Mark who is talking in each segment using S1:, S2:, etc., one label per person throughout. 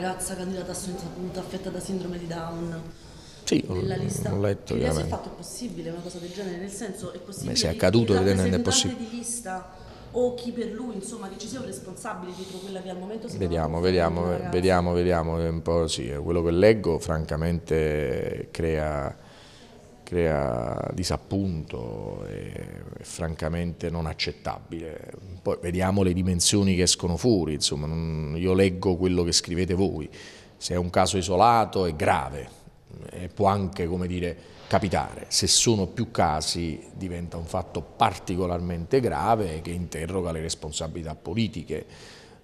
S1: Ragazza candidata a senza punto, affetta da sindrome di Down. Sì, ho, letto. Che si è fatto possibile una cosa del genere, nel senso è possibile che accaduto, il rappresentante di lista o chi per lui, insomma, che ci sia un responsabile dietro quella che al momento si Vediamo, vediamo, vediamo,
S2: vediamo, un po' sì, quello che leggo francamente crea crea disappunto e è francamente non accettabile. Poi vediamo le dimensioni che escono fuori, insomma, io leggo quello che scrivete voi, se è un caso isolato è grave e può anche, come dire, capitare. Se sono più casi diventa un fatto particolarmente grave che interroga le responsabilità politiche.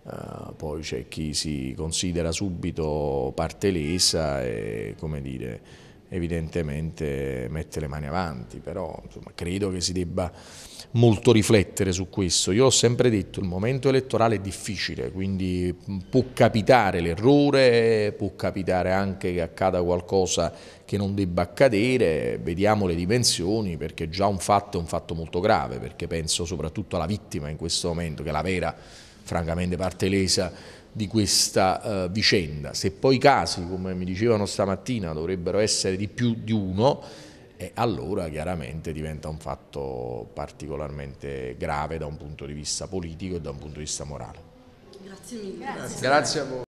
S2: Uh, poi c'è chi si considera subito parte lesa e come dire, evidentemente mette le mani avanti, però insomma, credo che si debba molto riflettere su questo. Io ho sempre detto che il momento elettorale è difficile, quindi può capitare l'errore, può capitare anche che accada qualcosa che non debba accadere, vediamo le dimensioni perché già un fatto è un fatto molto grave, perché penso soprattutto alla vittima in questo momento, che è la vera francamente parte lesa di questa eh, vicenda. Se poi i casi, come mi dicevano stamattina, dovrebbero essere di più di uno, eh, allora chiaramente diventa un fatto particolarmente grave da un punto di vista politico e da un punto di vista morale.
S1: Grazie mille. Grazie, Grazie a voi.